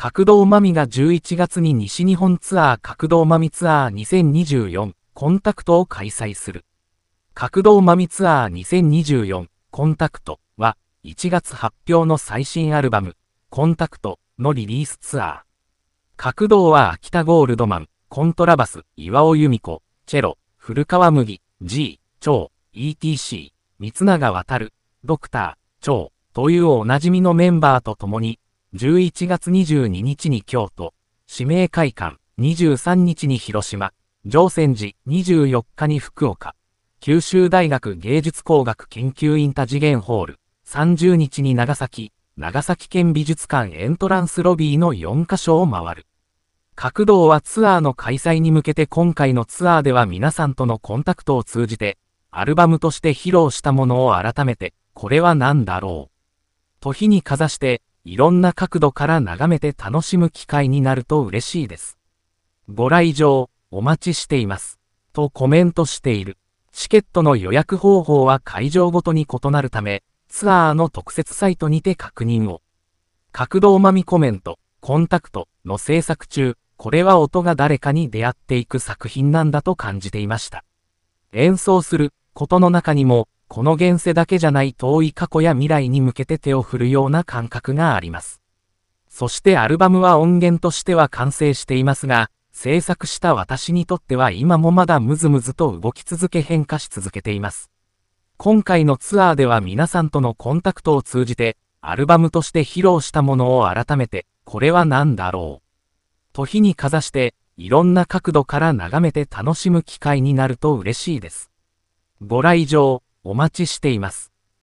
角道まみが11月に西日本ツアー角道まみツアー2024コンタクトを開催する。角道まみツアー2024コンタクトは1月発表の最新アルバムコンタクトのリリースツアー。角道は秋田ゴールドマン、コントラバス、岩尾由美子、チェロ、古川麦、G、蝶、ETC、三永渡る、ドクター、蝶というおなじみのメンバーと共に11月22日に京都、指名会館、23日に広島、上泉寺、24日に福岡、九州大学芸術工学研究院多次元ホール、30日に長崎、長崎県美術館エントランスロビーの4カ所を回る。角道はツアーの開催に向けて今回のツアーでは皆さんとのコンタクトを通じて、アルバムとして披露したものを改めて、これは何だろう。と火にかざして、いろんな角度から眺めて楽しむ機会になると嬉しいです。ご来場、お待ちしています。とコメントしている。チケットの予約方法は会場ごとに異なるため、ツアーの特設サイトにて確認を。角度おまみコメント、コンタクトの制作中、これは音が誰かに出会っていく作品なんだと感じていました。演奏することの中にも、この現世だけじゃない遠い過去や未来に向けて手を振るような感覚があります。そしてアルバムは音源としては完成していますが、制作した私にとっては今もまだムズムズと動き続け変化し続けています。今回のツアーでは皆さんとのコンタクトを通じて、アルバムとして披露したものを改めて、これは何だろう。と日にかざして、いろんな角度から眺めて楽しむ機会になると嬉しいです。ご来場お待ちしています。